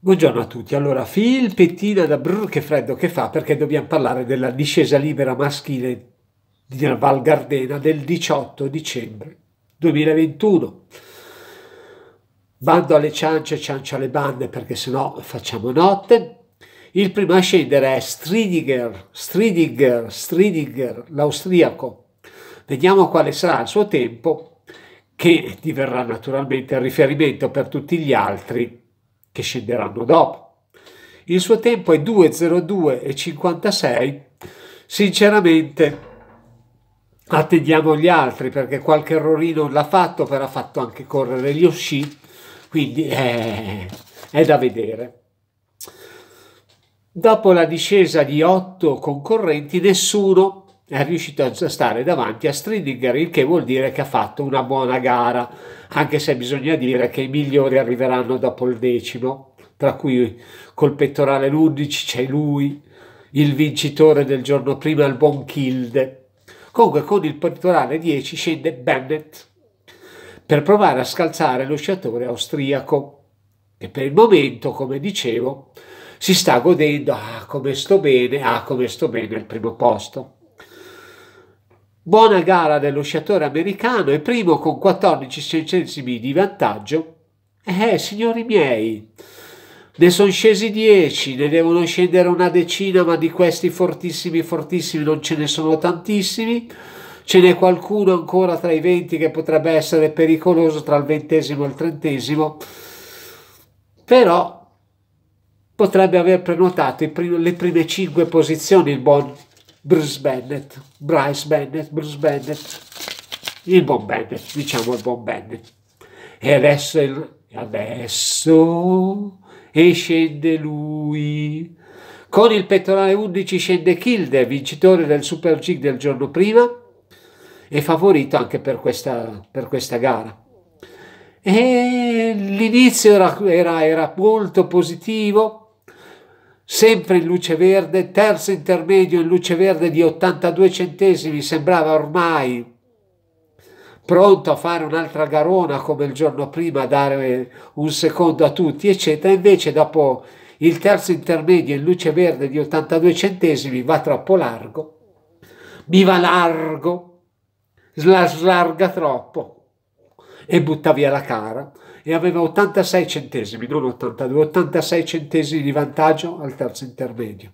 Buongiorno a tutti, allora filpettina da brrr, che freddo che fa perché dobbiamo parlare della discesa libera maschile di Val Gardena del 18 dicembre 2021. Bando alle ciance, ciance alle bande perché sennò facciamo notte. Il primo a scendere è Stridiger, Stridiger, Stridiger, l'austriaco. Vediamo quale sarà il suo tempo che diverrà naturalmente il riferimento per tutti gli altri che scenderanno dopo. Il suo tempo è 2.02 e 56. Sinceramente, attendiamo gli altri perché qualche errorino l'ha fatto, però ha fatto anche correre gli usci, quindi è, è da vedere. Dopo la discesa di otto concorrenti, nessuno è riuscito a stare davanti a Stridinger, il che vuol dire che ha fatto una buona gara, anche se bisogna dire che i migliori arriveranno dopo il decimo, tra cui col pettorale l'11 c'è lui, il vincitore del giorno prima, il buon Kilde. Comunque con il pettorale 10 scende Bennett per provare a scalzare lo sciatore austriaco, che per il momento, come dicevo, si sta godendo, ah come sto bene, ah come sto bene al primo posto. Buona gara dello sciatore americano e primo con 14 centesimi di vantaggio. Eh, signori miei, ne sono scesi 10, ne devono scendere una decina, ma di questi fortissimi, fortissimi non ce ne sono tantissimi. Ce n'è qualcuno ancora tra i 20 che potrebbe essere pericoloso tra il ventesimo e il trentesimo, però potrebbe aver prenotato le prime 5 posizioni il buon Bruce Bennett, Bryce Bennett, Bruce Bennett, il buon Bennett, diciamo il buon Bennett. E adesso, adesso e scende lui. Con il pettorale 11 scende Kilde, vincitore del Super Gig del giorno prima e favorito anche per questa, per questa gara. E l'inizio era, era, era molto positivo, sempre in luce verde, terzo intermedio in luce verde di 82 centesimi, sembrava ormai pronto a fare un'altra garona come il giorno prima, dare un secondo a tutti, eccetera. Invece dopo il terzo intermedio in luce verde di 82 centesimi va troppo largo, mi va largo, sla- slarga troppo e butta via la cara e aveva 86 centesimi, non 82, 86 centesimi di vantaggio al terzo intermedio.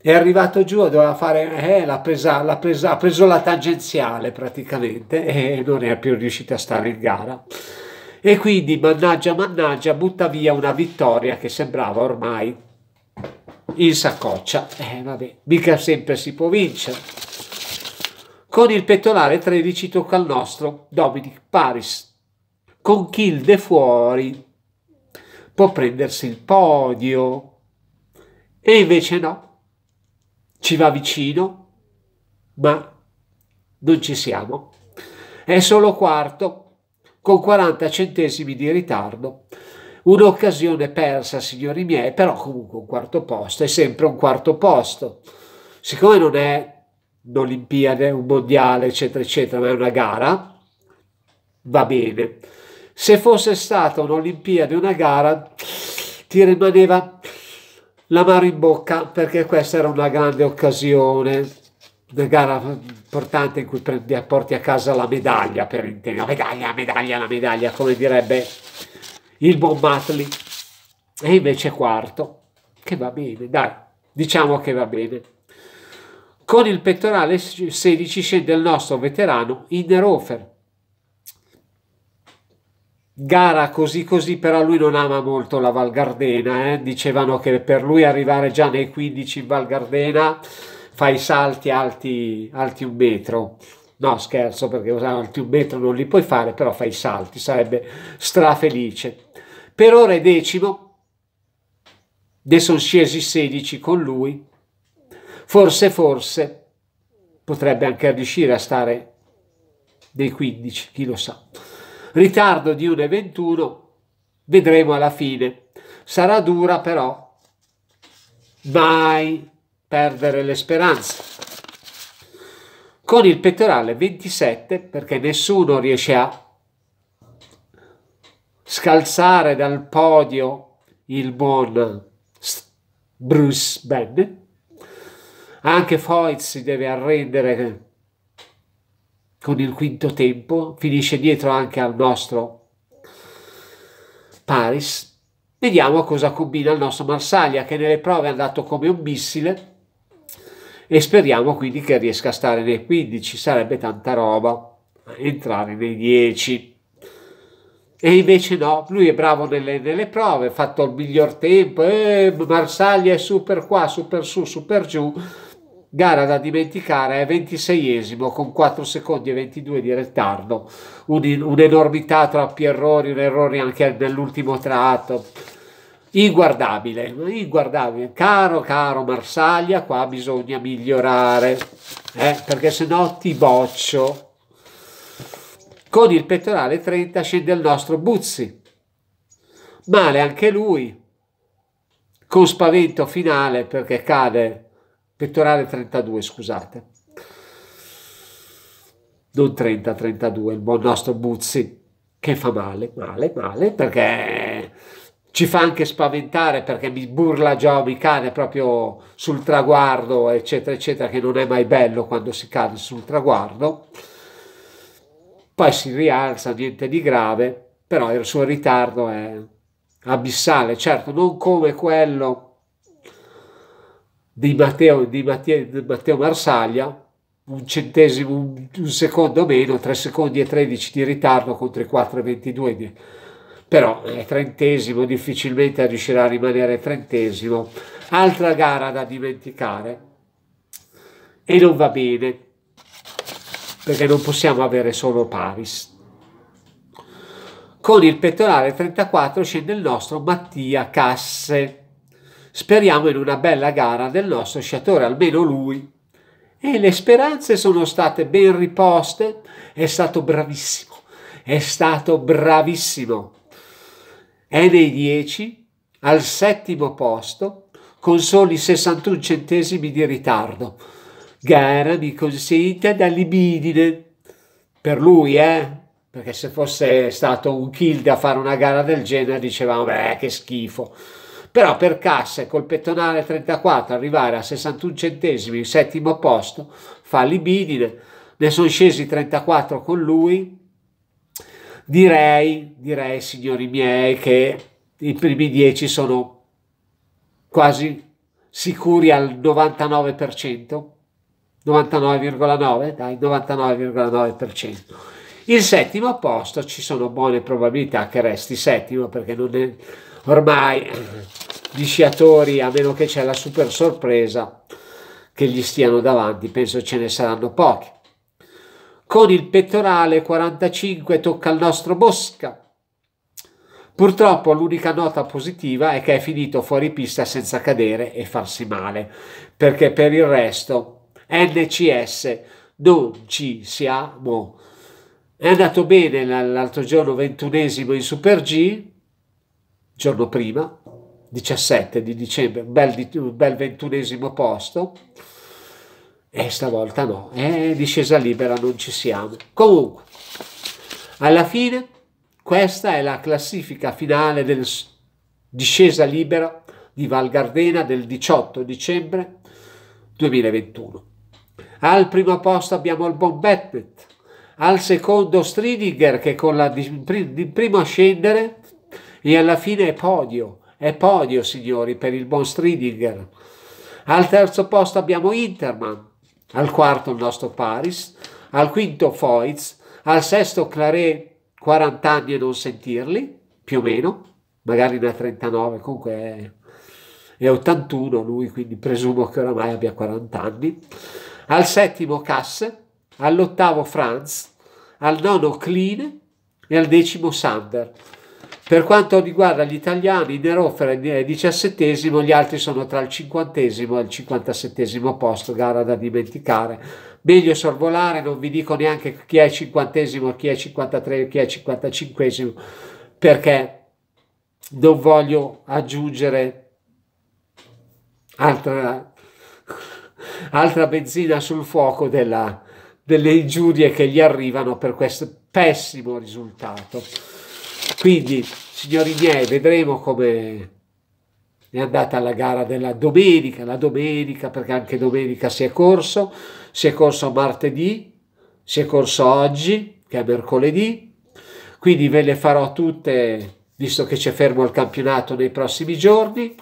È arrivato giù, doveva fare, eh, l'ha presa, l'ha presa, ha preso la tangenziale praticamente e non è più riuscito a stare in gara. E quindi, mannaggia, mannaggia, butta via una vittoria che sembrava ormai in saccoccia. Eh, vabbè, mica sempre si può vincere. Con il pettolare 13 tocca al nostro Dominic Paris, con Kilde fuori può prendersi il podio. E invece no, ci va vicino, ma non ci siamo. È solo quarto, con 40 centesimi di ritardo. Un'occasione persa, signori miei, però comunque un quarto posto è sempre un quarto posto. Siccome non è un'Olimpiade, un mondiale, eccetera, eccetera, ma è una gara, va bene. Se fosse stata un'Olimpiade, una gara, ti rimaneva la mano in bocca perché questa era una grande occasione, una gara importante in cui prendi, porti a casa la medaglia, per intendere, la medaglia, la medaglia, la medaglia, come direbbe il buon Matli. E invece quarto, che va bene, dai, diciamo che va bene. Con il pettorale 16 scende il nostro veterano Innerhofer, gara così così, però lui non ama molto la Val Gardena, eh? dicevano che per lui arrivare già nei 15 in Val Gardena fa i salti alti, alti un metro. No, scherzo, perché alti un metro non li puoi fare, però fa i salti, sarebbe strafelice. Per ora è decimo, ne sono scesi 16 con lui. Forse, forse, potrebbe anche riuscire a stare nei 15, chi lo sa ritardo di 1,21, vedremo alla fine. Sarà dura però, mai perdere le speranze. Con il pettorale 27, perché nessuno riesce a scalzare dal podio il buon Bruce Benn, anche Foyt si deve arrendere con il quinto tempo, finisce dietro anche al nostro Paris. Vediamo cosa combina il nostro Marsaglia che nelle prove è andato come un missile e speriamo quindi che riesca a stare nei 15, sarebbe tanta roba entrare nei 10. E invece no, lui è bravo nelle, nelle prove, ha fatto il miglior tempo, e eh, Marsaglia è super qua, super su, super giù Gara da dimenticare è 26esimo con 4 secondi e 22 di ritardo, un'enormità un tra più errori, un errore anche nell'ultimo tratto. Inguardabile, inguardabile. Caro, caro Marsaglia, qua bisogna migliorare, eh, perché se no ti boccio. Con il pettorale 30 scende il nostro Buzzi. Male anche lui, con spavento finale perché cade pettorale 32, scusate. Non 30, 32, il nostro Buzzi, che fa male, male, male, perché ci fa anche spaventare perché mi burla già, mi cade proprio sul traguardo, eccetera, eccetera, che non è mai bello quando si cade sul traguardo. Poi si rialza, niente di grave, però il suo ritardo è abissale, certo, non come quello di Matteo, di Matteo, di Matteo Marsaglia, un centesimo, un, un secondo meno, 3 secondi e 13 di ritardo contro i 4,22 di, però è trentesimo, difficilmente riuscirà a rimanere trentesimo. Altra gara da dimenticare e non va bene perché non possiamo avere solo Paris. Con il pettorale 34 scende il nostro Mattia Casse Speriamo in una bella gara del nostro sciatore, almeno lui. E le speranze sono state ben riposte. È stato bravissimo, è stato bravissimo. È nei 10, al settimo posto, con soli 61 centesimi di ritardo. Gara mi consente da libidine. Per lui, eh? Perché se fosse stato un kill da fare una gara del genere, dicevamo, beh, che schifo però per casse col pettonale 34 arrivare a 61 centesimi in settimo posto fa libidine, ne sono scesi 34 con lui, direi, direi signori miei che i primi 10 sono quasi sicuri al 99%, 99,9, dai, 99,9%. Il settimo posto ci sono buone probabilità che resti settimo perché non è ormai gli sciatori, a meno che c'è la super sorpresa, che gli stiano davanti, penso ce ne saranno pochi. Con il pettorale 45 tocca al nostro Bosca. Purtroppo l'unica nota positiva è che è finito fuori pista senza cadere e farsi male, perché per il resto NCS non ci siamo. È andato bene l'altro giorno ventunesimo in Super G, giorno prima, 17 di dicembre, un bel, bel ventunesimo posto. E stavolta no, è discesa libera, non ci siamo. Comunque, alla fine, questa è la classifica finale del discesa libera di Val Gardena del 18 dicembre 2021. Al primo posto abbiamo il Bombetnet, al secondo Stridinger che con la di, primo a scendere e alla fine è podio, è podio signori per il buon Stridinger. Al terzo posto abbiamo Interman, al quarto il nostro Paris, al quinto Foiz, al sesto Claret 40 anni e non sentirli, più o meno, magari da 39, comunque è, è 81 lui, quindi presumo che oramai abbia 40 anni. Al settimo Casse, all'ottavo Franz, al nono Kline e al decimo Sander. Per quanto riguarda gli italiani, Neroffer è il diciassettesimo, gli altri sono tra il cinquantesimo e il cinquantasettesimo posto, gara da dimenticare. Meglio sorvolare, non vi dico neanche chi è il cinquantesimo, chi è il cinquantatré, chi è il cinquantacinquesimo, perché non voglio aggiungere altra, altra benzina sul fuoco della, delle ingiurie che gli arrivano per questo pessimo risultato. Quindi, signori miei, vedremo come è andata la gara della domenica, la domenica, perché anche domenica si è corso, si è corso martedì, si è corso oggi, che è mercoledì, quindi ve le farò tutte, visto che c'è fermo il campionato nei prossimi giorni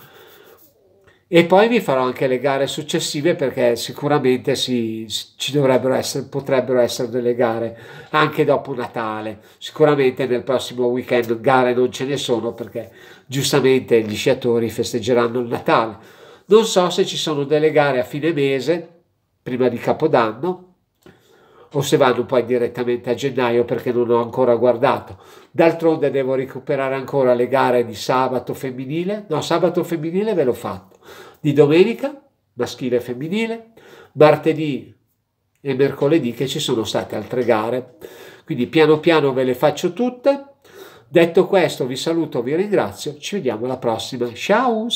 e poi vi farò anche le gare successive perché sicuramente si, ci dovrebbero essere, potrebbero essere delle gare anche dopo Natale. Sicuramente nel prossimo weekend gare non ce ne sono perché giustamente gli sciatori festeggeranno il Natale. Non so se ci sono delle gare a fine mese, prima di Capodanno, o se vanno poi direttamente a gennaio perché non ho ancora guardato. D'altronde devo recuperare ancora le gare di sabato femminile. No, sabato femminile ve l'ho fatto di domenica, maschile e femminile, martedì e mercoledì che ci sono state altre gare. Quindi piano piano ve le faccio tutte. Detto questo vi saluto, vi ringrazio, ci vediamo alla prossima. Ciao!